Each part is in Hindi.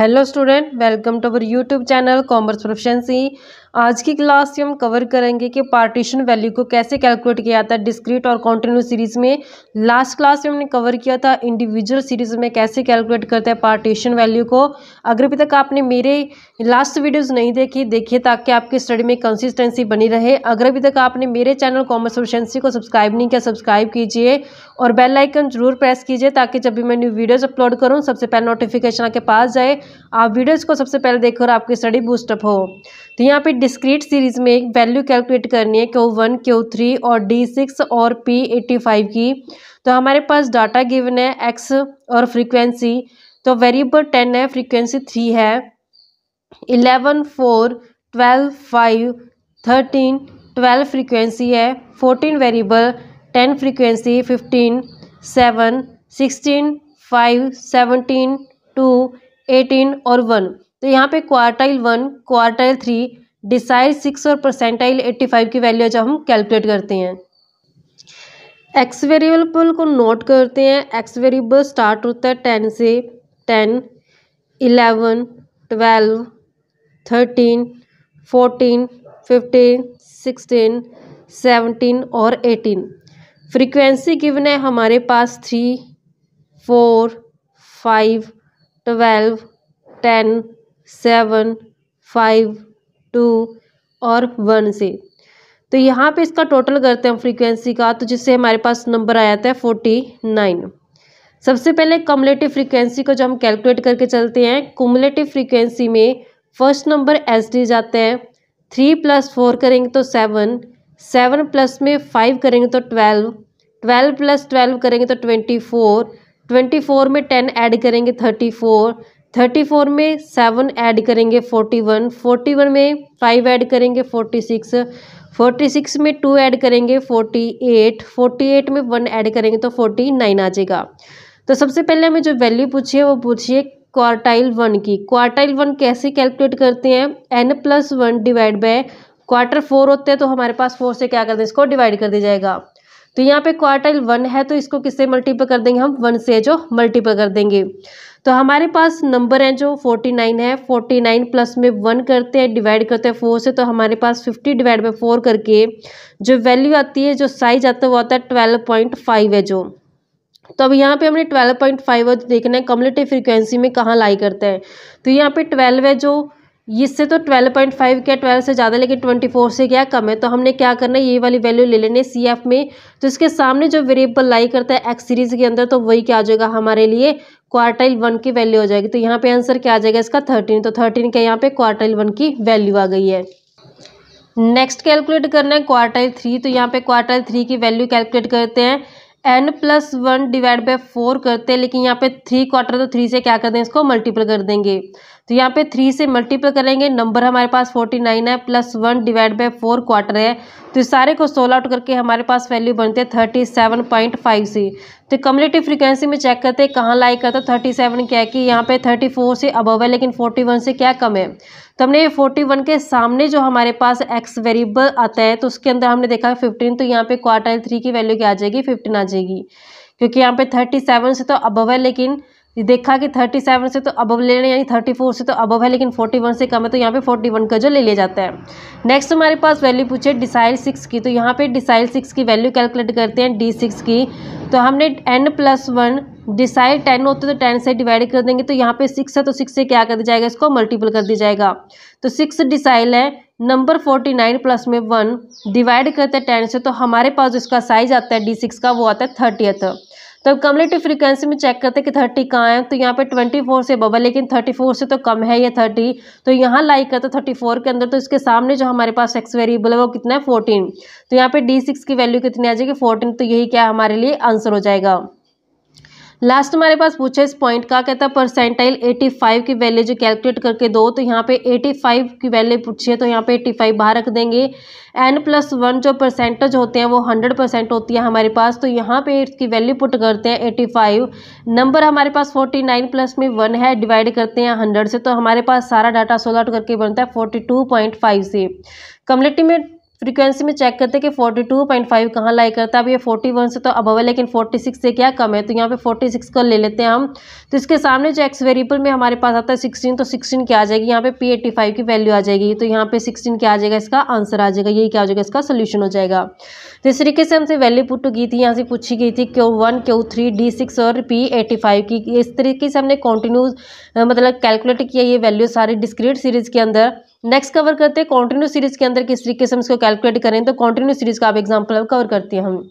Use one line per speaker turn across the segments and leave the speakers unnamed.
hello student welcome to our youtube channel commerce proficiency आज की क्लास से हम कवर करेंगे कि पार्टीशन वैल्यू को कैसे कैलकुलेट किया जाता है डिस्क्रीट और कॉन्टिन्यू सीरीज में लास्ट क्लास में हमने कवर किया था इंडिविजुअल सीरीज में कैसे कैलकुलेट करते हैं पार्टीशन वैल्यू को अगर अभी तक आपने मेरे लास्ट वीडियोज़ नहीं देखी देखिए ताकि आपकी स्टडी में कंसिस्टेंसी बनी रहे अगर अभी तक आपने मेरे चैनल कॉमर्स प्रोशेंसी को सब्सक्राइब नहीं किया सब्सक्राइब कीजिए और बेल आइकन जरूर प्रेस कीजिए ताकि जब भी मैं न्यू वीडियोज़ अपलोड करूँ सबसे पहले नोटिफिकेशन आपके पास जाए आप वीडियोज़ को सबसे पहले देखो और आपकी स्टडी बूस्टअप हो तो यहाँ पर डिस्क्रीट सीरीज में एक वैल्यू कैलकुलेट करनी है क्यू वन क्यू थ्री और डी सिक्स और पी एट्टी फाइव की तो हमारे पास डाटा गिवन है एक्स और फ्रीक्वेंसी तो वेरिएबल टेन है फ्रीक्वेंसी थ्री है eleven four twelve five thirteen twelve frequency है fourteen variable ten frequency fifteen seven sixteen five seventeen two eighteen और वन तो यहाँ पे quartile one quartile three decile six और परसेंटाइल एट्टी फाइव की वैल्यू जब हम कैलकुलेट करते हैं एक्स वेरिएबल को नोट करते हैं एक्स वेरिएबल स्टार्ट होता है टेन से ten eleven twelve thirteen fourteen fifteen sixteen seventeen और एटीन फ्रीक्वेंसी गिवन है हमारे पास three four five twelve ten seven five two और वन से तो यहाँ पे इसका टोटल करते हैं हम फ्रीक्वेंसी का तो जिससे हमारे पास नंबर आया जाता है फोर्टी नाइन सबसे पहले कमलेटिव फ्रीक्वेंसी को जो हम कैलकुलेट करके चलते हैं कुमलेटिव फ्रीक्वेंसी में फर्स्ट नंबर एस डी जाते हैं थ्री प्लस फोर करेंगे तो सेवन सेवन प्लस में फाइव करेंगे तो ट्वेल्व ट्वेल्व प्लस ट्वेल्व करेंगे तो ट्वेंटी फोर ट्वेंटी फोर में टेन ऐड करेंगे थर्टी फोर थर्टी फोर में सेवन ऐड करेंगे फोर्टी वन फोर्टी वन में फाइव ऐड करेंगे फोर्टी सिक्स फोर्टी सिक्स में टू ऐड करेंगे फोर्टी एट फोर्टी एट में वन ऐड करेंगे तो फोर्टी नाइन आ जाएगा तो सबसे पहले हमें जो वैल्यू पूछी है वो पूछिए क्वार्टाइल वन की क्वार्टाइल वन कैसे कैलकुलेट करते हैं N plus one divide by quarter four होते हैं तो हमारे पास फोर से क्या कर दें इसको डिवाइड कर दिया जाएगा तो यहाँ पे क्वार्टाइल वन है तो इसको किससे मल्टीपल कर देंगे हम वन से जो मल्टीपल कर देंगे तो हमारे पास नंबर है जो फोर्टी नाइन है फोर्टी नाइन प्लस में वन करते हैं डिवाइड करते हैं फोर से तो हमारे पास फिफ्टी डिवाइड बाई फोर करके जो वैल्यू आती है जो साइज आता है वो आता है ट्वेल्व पॉइंट फाइव है जो तो अब यहाँ पे हमने ट्वेल्व पॉइंट फाइव देखना है कम्युनिटी फ्रीक्वेंसी में कहाँ लाई करते हैं तो यहाँ पे ट्वेल्व है जो इससे तो 12.5 क्या 12 से ज़्यादा लेकिन 24 से क्या कम है तो हमने क्या करना है ये वाली वैल्यू ले लेनी है सी एफ में तो इसके सामने जो वेरिएबल लाई करता है एक्स सीरीज़ के अंदर तो वही क्या आ जाएगा हमारे लिए क्वार्टाइल वन की वैल्यू हो जाएगी तो यहाँ पे आंसर क्या आ जाएगा इसका थर्टीन तो थर्टीन क्या यहाँ पे क्वार्टाइल वन की वैल्यू आ गई है नेक्स्ट कैलकुलेट करना है क्वार्टाइल थ्री तो यहाँ पे क्वार्टाइल थ्री की वैल्यू कैलकुलेट करते हैं N plus one divide by four करते हैं लेकिन यहाँ पे थ्री क्वार्टर तो थ्री से क्या कर दें इसको मल्टीपल कर देंगे तो यहाँ पे थ्री से मल्टीपल करेंगे नंबर हमारे पास फोर्टी नाइन है plus one divide by four quarter है तो इस सारे को सोल आउट करके हमारे पास वैल्यू बनते हैं thirty seven point five C तो कम्युनिटी फ्रीक्वेंसी में चेक करते हैं कहाँ लाइक करता है थर्टी सेवन क्या है कि यहाँ पे थर्टी फोर से अबव है लेकिन फोर्टी वन से क्या कम है तो हमने ये फोर्टी वन के सामने जो हमारे पास एक्स वेरिएबल आता है तो उसके अंदर हमने देखा फिफ्टीन तो यहाँ पे क्वार्टर थ्री की वैल्यू क्या आ जाएगी फिफ्टीन आ जाएगी क्योंकि यहाँ पे थर्टी सेवन से तो अबव है लेकिन देखा कि थर्टी सेवन से तो अबव ले रहे हैं यानी थर्टी फोर से तो अबव है लेकिन फोर्टी वन से कम है तो यहाँ पे फोर्टी वन का जो ले लिया जाता है नेक्स्ट हमारे पास वैल्यू पूछे डिसाइल सिक्स की तो यहाँ पे डिसाइल सिक्स की वैल्यू कैलकुलेट करते हैं डी सिक्स की तो हमने N plus one decile ten होते तो टेन से डिवाइड कर देंगे तो यहाँ पे सिक्स है तो सिक्स से क्या कर दिया जाएगा इसको मल्टीपल कर दिया जाएगा तो सिक्स डिसाइल है नंबर फोर्टी नाइन प्लस में वन डिवाइड करते हैं टेन से तो हमारे पास जिसका साइज आता है डी सिक्स का वो आता है थर्टियथ तो कमलेटिव फ्रीक्वेंसी में चेक करते हैं कि थर्टी कहाँ है तो यहाँ पे ट्वेंटी फोर से बबल लेकिन थर्टी फोर से तो कम है ये थर्टी तो यहाँ लाइक करते थर्टी फोर के अंदर तो इसके सामने जो हमारे पास एक्स वेरिएबल है वो कितना है फोर्टीन तो यहाँ पे डी सिक्स की वैल्यू कितनी आ जाएगी फोर्टीन तो यही क्या हमारे लिए आंसर हो जाएगा लास्ट हमारे पास पूछा इस पॉइंट का कहता है परसेंटाइल 85 की वैल्यू जो कैलकुलेट करके दो तो यहाँ पे 85 की वैल्यू पूछिए तो यहाँ पे 85 बाहर रख देंगे एन प्लस वन जो परसेंटेज होते हैं वो 100 परसेंट होती है हमारे पास तो यहाँ पे इसकी वैल्यू पुट करते हैं 85 नंबर हमारे पास 49 प्लस में वन है डिवाइड करते हैं हंड्रेड से तो हमारे पास सारा डाटा सोल आउट करके बनता है फोर्टी से कम्युनिटी में फ्रीक्वेंसी में चेक करते हैं कि 42.5 कहाँ लाई करता है अब ये 41 से तो अबव है लेकिन 46 से क्या कम है तो यहाँ पे 46 को ले लेते हैं हम तो इसके सामने जो एक्स वेरिएबल में हमारे पास आता है 16 तो 16 क्या आ जाएगी यहाँ पे P85 की वैल्यू आ जाएगी तो यहाँ पे 16 क्या आ जाएगा इसका आंसर आ जाएगा यही क्या हो जाएगा इसका सोल्यूशन हो जाएगा तो इस तरीके से हमसे वैल्यू पुट की थी यहाँ से पूछी गई थी Q one Q three D six और पी एटी फाइव की इस तरीके से हमने कॉन्टिन्यू मतलब कैलकुलेट किया ये वैल्यू सारी डिस्क्रीट सीरीज़ के अंदर नेक्स्ट कवर करते हैं कॉन्टिन्यू सीरीज के अंदर किस तरीके से हम इसको कैलकुलेट करें तो कॉन्टिन्यू सीरीज का आप एग्जाम्पल कवर करते हैं हम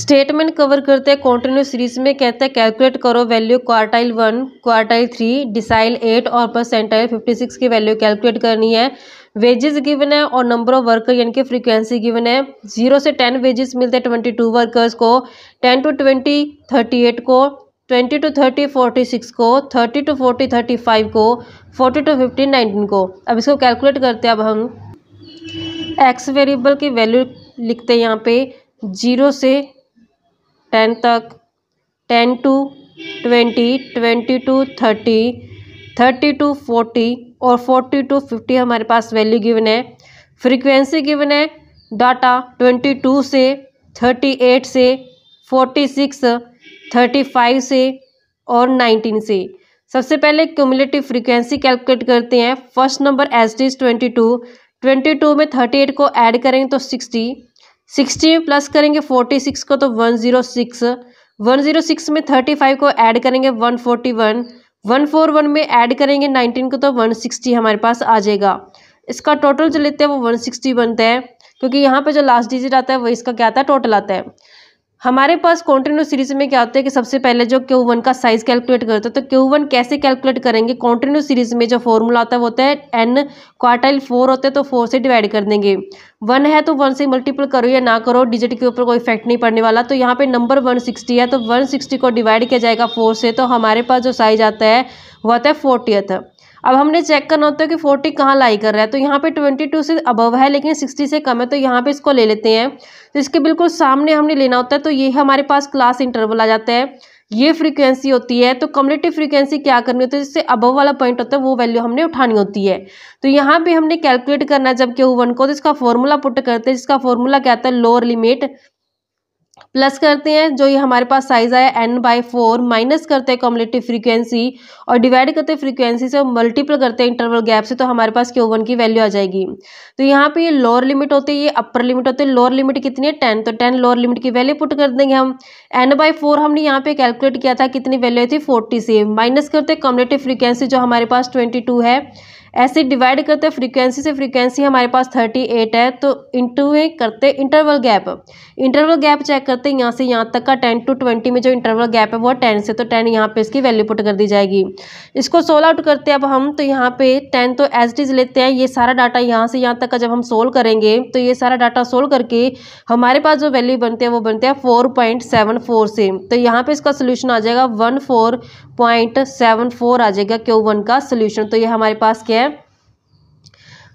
स्टेटमेंट कवर करते हैं कॉन्टिन्यू सीरीज में कहते हैं कैलकुलेट करो value quartile one quartile three decile eight और परसेंटाइल फिफ्टी सिक्स की वैल्यू कैलकुलेट करनी है वेजेस गिवन है और नंबर ऑफ वर्कर यानी कि फ्रीक्वेंसी गिवन है जीरो से टेन वेजेस मिलते हैं ट्वेंटी टू वर्कर्स को ten to twenty thirty eight को twenty to thirty forty six को thirty to forty thirty five को फोर्टी टू फिफ्टी नाइनटीन को अब इसको कैलकुलेट करते हैं अब हम एक्स वेरिएबल की वैल्यू लिखते हैं यहाँ पे जीरो से टेन तक ten to twenty twenty to thirty thirty to forty और फोर्टी टू फिफ्टी हमारे पास वैल्यू गिवन है फ्रीक्वेंसी गिवन है डाटा ट्वेंटी टू से थर्टी एट से फोर्टी सिक्स थर्टी फाइव से और नाइनटीन से सबसे पहले क्यूमुलेटिव फ्रीक्वेंसी कैलकुलेट करते हैं first number as it twenty two twenty two में थर्टी एट को ऐड करेंगे तो सिक्सटी सिक्सटी में प्लस करेंगे फोर्टी सिक्स को तो one zero six one zero six में थर्टी फाइव को ऐड करेंगे one forty one one four one में ऐड करेंगे नाइनटीन को तो वन सिक्सटी हमारे पास आ जाएगा इसका टोटल जो लेते हैं वो वन सिक्सटी बनता है क्योंकि यहाँ पे जो लास्ट डिजिट आता है वो इसका क्या आता है टोटल आता है हमारे पास कॉन्टिन्यू सीरीज में क्या होता है कि सबसे पहले जो क्यू वन का साइज कैलकुलेट करता है तो क्यू वन कैसे कैलकुलेट करेंगे कॉन्टिन्यू सीरीज में जो फॉर्मूला आता है वो होता है एन क्वार्टाइल फोर होता है तो फोर से डिवाइड कर देंगे वन है तो वन से मल्टीपल करो या ना करो डिजिट के ऊपर कोई इफेक्ट नहीं पड़ने वाला तो यहाँ पे नंबर वन सिक्सटी है तो वन सिक्सटी को डिवाइड किया जाएगा फोर से तो हमारे पास जो साइज आता है वो आता है फोर्टियथ अब हमने चेक करना होता है कि फोर्टी कहाँ लाई कर रहा है तो यहाँ पे ट्वेंटी टू से अबव है लेकिन सिक्सटी से कम है तो यहाँ पे इसको ले लेते हैं तो इसके बिल्कुल सामने हमने लेना होता है तो ये हमारे पास क्लास इंटरवल आ जाता है ये फ्रीक्वेंसी होती है तो कम्युनिटी फ्रीक्वेंसी क्या करनी होती है जिससे अबव वाला पॉइंट होता है वो वैल्यू हमने उठानी होती है तो यहाँ पे हमने कैलकुलेट करना है जब के वन को तो इसका फॉर्मूला पुट करते हैं जिसका फॉर्मूला क्या आता है लोअर लिमिट प्लस करते हैं जो ये हमारे पास साइज आया एन बाई फोर माइनस करते हैं कॉमलेटिव फ्रीक्वेंसी और डिवाइड करते हैं फ्रीक्वेंसी से मल्टीपल करते हैं इंटरवल गैप से तो हमारे पास क्यू वन की वैल्यू आ जाएगी तो यहाँ पे ये लोअर लिमिट होती है ये अपर लिमिट होती है लोअर लिमिट कितनी है टेन तो टेन लोअर लिमिट की वैल्यू पुट कर देंगे हम एन बाई फोर हमने यहाँ पे कैलकुलेट किया था कितनी वैल्यू थी फोर्टी से माइनस करते हैं कॉम्युलेटिव फ्रीक्वेंसी जो हमारे पास ट्वेंटी टू है ऐसे डिवाइड करते फ्रीक्वेंसी से फ्रीक्वेंसी हमारे पास थर्टी एट है तो इंटू में करते interval gap interval gap check करते यहाँ से यहाँ तक का टेन टू ट्वेंटी में जो इंटरवल गैप है वो टेन से तो टेन यहाँ पे इसकी वैल्यू पुट कर दी जाएगी इसको सोल आउट करते अब हम तो यहाँ पे टेन तो एज इज़ लेते हैं ये सारा डाटा यहाँ से यहाँ तक का जब हम सोल्व करेंगे तो ये सारा डाटा सोल्व करके हमारे पास जो वैल्यू बनते हैं वो बनते हैं फोर पॉइंट सेवन फोर से तो यहाँ पे इसका सोल्यूशन आ जाएगा one four point seven four आ जाएगा क्यू वन का सोल्यूशन तो ये हमारे पास क्या है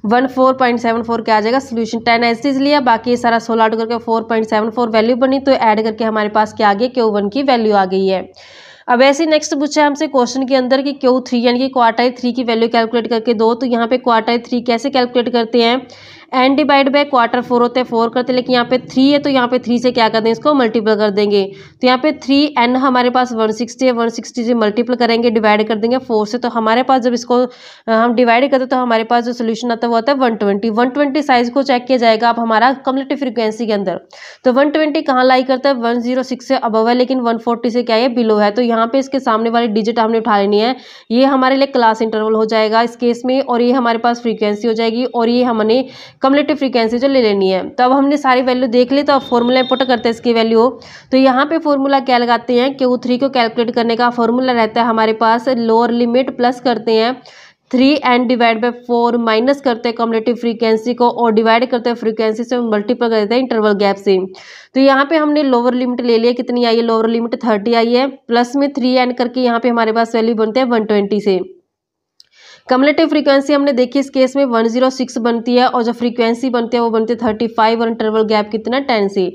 one four point seven four क्या आ जाएगा सोल्यूशन टेन एस टीज लिया बाकी सारा सोलह आउट करके four point seven four value बनी तो ऐड करके हमारे पास क्या आ गया क्यू वन की वैल्यू आ गई है अब ऐसे नेक्स्ट पूछा हमसे क्वेश्चन के अंदर कि क्यू थ्री यानी कि क्वार्टाई थ्री की वैल्यू कैलकुलेट करके दो तो यहाँ पे क्वार्टाइल थ्री कैसे कैलकुलेट करते हैं N divide by quarter four होते हैं फोर करते लेकिन यहाँ पे थ्री है तो यहाँ पे थ्री से क्या कर देंगे इसको मल्टीपल कर देंगे तो यहाँ पे थ्री एन हमारे पास वन सिक्सटी है वन सिक्सटी से मल्टीपल करेंगे डिवाइड कर देंगे फोर से तो हमारे पास जब इसको हम डिवाइड करते तो हमारे पास जो सोल्यूशन आता है वो आता है one twenty one twenty size को चेक किया जाएगा अब हमारा कम्युनिटी फ्रिक्वेंसी के अंदर तो वन ट्वेंटी कहाँ लाई करता है वन जीरो सिक्स से अबव है लेकिन वन फोर्टी से क्या है बिलो है तो यहाँ पे इसके सामने वाली डिजिट हमने उठा लेनी है ये हमारे लिए क्लास इंटरवल हो जाएगा इस केस में और ये हमारे पास फ्रिक्वेंसी हो जाएगी और ये हमने कमलेटिव फ्रीक्वेंसी जो ले लेनी है तो अब हमने सारी वैल्यू देख ली तो अब फॉर्मूला इंपोर्ट करते हैं इसकी वैल्यू तो यहाँ पे फॉर्मूला क्या लगाते हैं क्यू थ्री को कैलकुलेट करने का फॉर्मूला रहता है हमारे पास लोअर लिमिट प्लस करते हैं three N divide by four minus करते हैं कॉम्युलेटिव फ्रीक्वेंसी को और डिवाइड करते हैं फ्रीक्वेंसी से मल्टीपल कर देते हैं इंटरवल गैप से तो यहाँ पे हमने लोअर लिमिट ले लिया कितनी आई है लोअर लिमिट थर्टी आई है प्लस में थ्री एंड करके यहाँ पे हमारे पास वैल्यू बनते हैं वन ट्वेंटी से कमलेटिव फ्रीक्वेंसी हमने देखी इस केस में 106 बनती है और जो फ्रीक्वेंसी बनती है वो बनती है 35 और इंटरवल गैप कितना टेन सी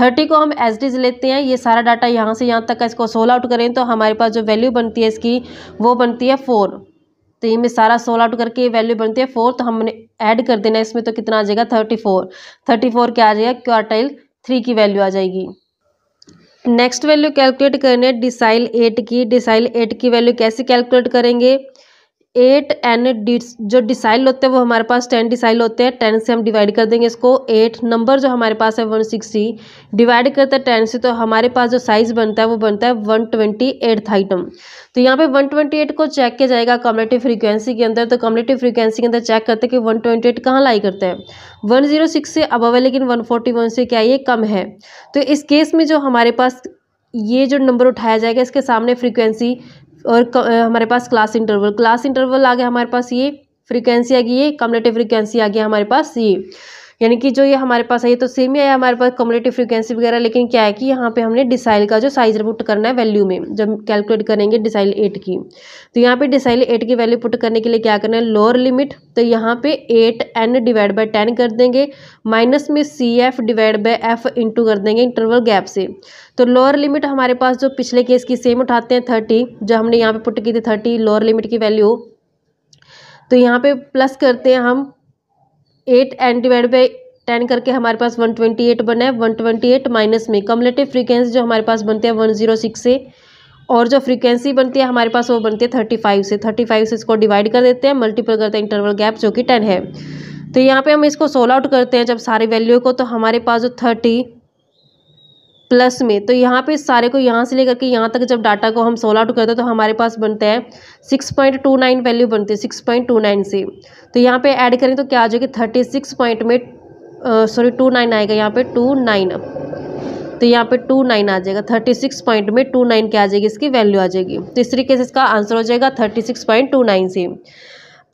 थर्टी को हम एच डीज लेते हैं ये सारा डाटा यहाँ से यहाँ तक का इसको सोल आउट करें तो हमारे पास जो वैल्यू बनती है इसकी वो बनती है फोर तो ये में सारा सोल आउट करके ये वैल्यू बनती है फोर तो हमने ऐड कर देना इसमें तो कितना आ जाएगा थर्टी फोर थर्टी फोर क्या आ जाएगा क्वार्टाइल थ्री की वैल्यू आ जाएगी नेक्स्ट वैल्यू कैलकुलेट करनी है डिसाइल एट की डिसाइल एट की वैल्यू कैसे कैलकुलेट करेंगे एट एन जो डिसाइल होते हैं वो हमारे पास टेन डिसाइल होते हैं टेन से हम डिवाइड कर देंगे इसको एट नंबर जो हमारे पास है वन सिक्सटी डिवाइड करते हैं टेन से तो हमारे पास जो साइज़ बनता है वो बनता है वन ट्वेंटी एट्थ आइटम तो यहाँ पे वन ट्वेंटी एट को चेक किया जाएगा कॉम्युलेटिव फ्रीक्वेंसी के अंदर तो कॉम्युलेटिव फ्रीक्वेंसी के अंदर चेक करते हैं कि वन ट्वेंटी एट कहाँ लाई करते हैं वन जीरो सिक्स से अबव है लेकिन वन फोर्टी वन से क्या ये कम है तो इस केस में जो हमारे पास ये जो नंबर उठाया जाएगा इसके सामने फ्रीक्वेंसी और हमारे पास क्लास इंटरवल क्लास इंटरवल आ गया हमारे पास ये फ्रीक्वेंसी आ गई ये कम्युलेटिव फ्रीक्वेंसी आ गया हमारे पास ये यानी कि जो ये हमारे पास है ये तो सेम ही है हमारे पास कम्युनिटी फ्रिक्वेंसी वगैरह लेकिन क्या है कि यहाँ पे हमने डिसाइल का जो साइज पुट करना है वैल्यू में जब कैलकुलेट करेंगे डिसाइल एट की तो यहाँ पे डिसाइल एट की वैल्यू पुट करने के लिए क्या करना है लोअर लिमिट तो यहाँ पे eight N divide by ten कर देंगे माइनस में C F divide by F into कर देंगे इंटरवल गैप से तो लोअर लिमिट हमारे पास जो पिछले केस की सेम उठाते हैं थर्टी जो हमने यहाँ पे पुट की थी थर्टी लोअर लिमिट की वैल्यू तो यहाँ पे प्लस करते हैं हम eight N divide by ten करके हमारे पास वन ट्वेंटी एट बना है वन ट्वेंटी एट माइनस में कमलेटिव फ्रीक्वेंसी जो हमारे पास बनती है वन जीरो सिक्स से और जो फ्रीक्वेंसी बनती है हमारे पास वो बनती है थर्टी फाइव से थर्टी फाइव से इसको डिवाइड कर देते हैं मल्टीपल करते हैं इंटरवल गैप जो कि टेन है तो यहाँ पे हम इसको सोल आउट करते हैं जब सारे वैल्यू को तो हमारे पास जो थर्टी प्लस में तो यहाँ पे सारे को यहाँ से लेकर के यहाँ तक जब डाटा को हम सोल आउट करते हैं तो हमारे पास बनता है six point two nine value बनती है सिक्स पॉइंट टू नाइन से तो यहाँ पे ऐड करें तो क्या आ जाएगी थर्टी सिक्स पॉइंट में सॉरी टू नाइन आएगा यहाँ पे टू नाइन तो यहाँ पे टू नाइन आ जाएगा थर्टी सिक्स पॉइंट में टू नाइन क्या आ जाएगी इसकी वैल्यू आ जाएगी तो इस तरीके से इसका आंसर हो जाएगा thirty six point two nine से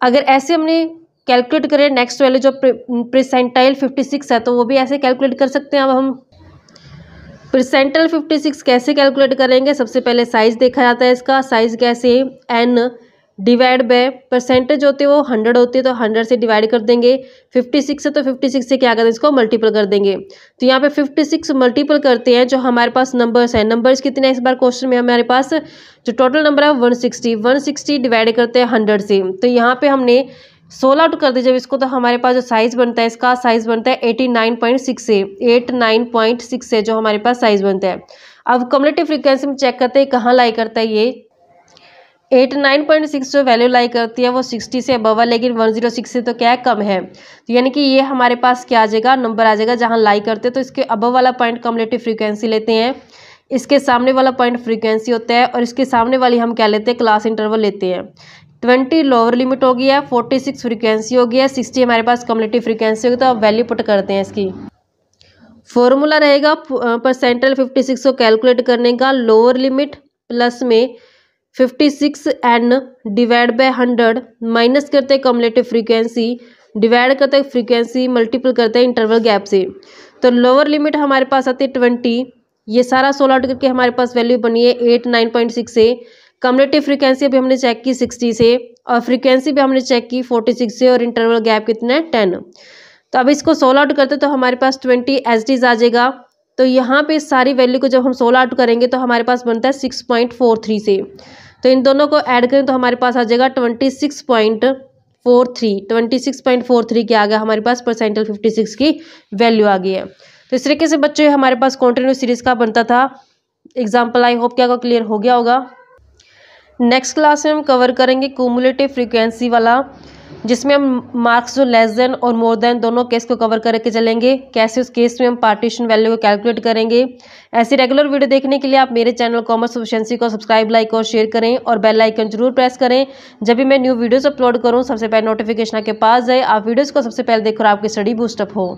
अगर ऐसे हमने कैलकुलेट करें नेक्स्ट वैल्यू जो प्रेसेंटाइल फिफ्टी सिक्स है तो वो भी ऐसे कैलकुलेट कर सकते हैं अब हम परसेंटल 56 कैसे कैलकुलेट करेंगे सबसे पहले साइज़ देखा जाता है इसका साइज़ कैसे एन डिवाइड बाय परसेंटेज होते हैं वो हंड्रेड होते हैं तो हंड्रेड से डिवाइड कर देंगे फिफ्टी सिक्स है तो फिफ्टी सिक्स से क्या करते हैं इसको मल्टीपल कर देंगे तो यहाँ पे फिफ्टी सिक्स मल्टीपल करते हैं जो हमारे पास नंबर्स हैं नंबर्स कितने हैं इस बार क्वेश्चन में हमारे पास जो टोटल नंबर है one sixty one sixty divide करते हैं हंड्रेड से तो यहाँ पर हमने सोलह आउट कर दीजिए इसको तो हमारे पास जो साइज़ बनता है इसका साइज़ बनता है एटी नाइन पॉइंट सिक्स है एट नाइन पॉइंट सिक्स है जो हमारे पास साइज़ बनता है अब कम्युनिटी फ्रीक्वेंसी में चेक करते हैं कहाँ लाई करता है ये एट नाइन पॉइंट सिक्स जो वैल्यू लाई करती है वो सिक्सटी से अबव है लेकिन वन जीरो सिक्स से तो क्या है कम है तो यानी कि ये हमारे पास क्या आ जाएगा नंबर आ जाएगा जहाँ लाई करते हैं तो इसके अबव वाला पॉइंट कम्युनिटी फ्रिक्वेंसी लेते हैं इसके सामने वाला पॉइंट फ्रीक्वेंसी होता है और इसके सामने वाली हम क्या लेते हैं क्लास इंटरवल लेते हैं ट्वेंटी लोअर लिमिट हो गया है फोर्टी सिक्स फ्रिक्वेंसी हो गया सिक्सटी हमारे पास कम्युनिटी फ्रिक्वेंसी होगी तो आप वैल्यू पुट करते हैं इसकी फॉर्मूला रहेगा परसेंटल फिफ्टी सिक्स को कैलकुलेट करने का लोअर लिमिट प्लस में fifty six N divide by hundred minus करते हैं कम्युलेटिव फ्रीक्वेंसी डिवाइड करते हैं फ्रीक्वेंसी मल्टीपल करते हैं इंटरवल गैप से तो लोअर लिमिट हमारे पास आती है ट्वेंटी ये सारा सोल्व आउट करके हमारे पास वैल्यू बनी है एट नाइन पॉइंट सिक्स है कम्युनिटिव फ्रीक्वेंसी अभी हमने चेक की सिक्सटी से और फ्रीक्वेंसी भी हमने चेक की फोर्टी सिक्स से और इंटरवल गैप कितना है टेन तो अब इसको सोल आउट करते तो हमारे पास ट्वेंटी एच आ जाएगा तो यहाँ पे सारी वैल्यू को जब हम सोल आउट करेंगे तो हमारे पास बनता है सिक्स पॉइंट फोर थ्री से तो इन दोनों को ऐड करें तो हमारे पास आ जाएगा twenty six point four three twenty six point four three की आ गया हमारे पास परसेंटल फिफ्टी सिक्स की वैल्यू आ गई है तो इस तरीके से बच्चों हमारे पास कॉन्टिन्यू सीरीज़ का बनता था एग्जाम्पल आई होप क्या क्लियर हो गया होगा नेक्स्ट क्लास में हम कवर करेंगे कोमुलेटिव फ्रीक्वेंसी वाला जिसमें हम मार्क्स जो लेस देन और मोर देन दोनों केस को कवर करके चलेंगे कैसे उस केस में हम पार्टीशन वैल्यू को कैलकुलेट करेंगे ऐसी रेगुलर वीडियो देखने के लिए आप मेरे चैनल कॉमर्स एफिशिएंसी को सब्सक्राइब लाइक और शेयर करें और बेल आइकन जरूर प्रेस करें जब भी मैं न्यू वीडियोज़ अपलोड करूँ सबसे पहले नोटिफिकेशन आपके पास जाए आप वीडियोज़ को सबसे पहले देखो आपकी स्टडी बूस्टअप हो